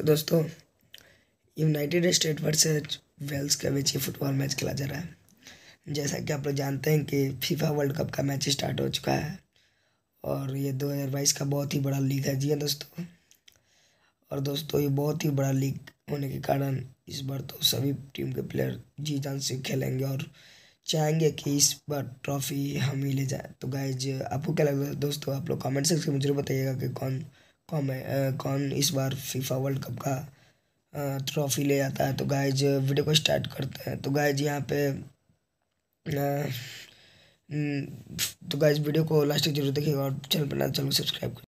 तो दोस्तों United state versus Wales के बीच ये फुटबॉल मैच खेला जा रहा है जैसा कि आप लोग जानते हैं कि फीफा वर्ल्ड कप का मैच स्टार्ट हो चुका है और ये दो हज़ार बाईस का बहुत ही बड़ा लीग है जी हाँ दोस्तों और दोस्तों ये बहुत ही बड़ा लीग होने के कारण इस बार तो सभी टीम के प्लेयर जी जान से खेलेंगे और चाहेंगे कि इस बार ट्रॉफी हम ही ले जाए तो गाइज आपको क्या लगता है दोस्तों आप लोग कमेंट सेक्शन में जरूर बताइएगा कि कौन कौन है कौन इस बार फीफा वर्ल्ड कप का ट्रॉफी ले जाता है तो गाइज वीडियो को स्टार्ट करते हैं तो गाइज यहाँ पे हम्म, तो गाइज वीडियो को लास्ट तक जरूर देखिएगा और चैनल पर ना चैनल सब्सक्राइब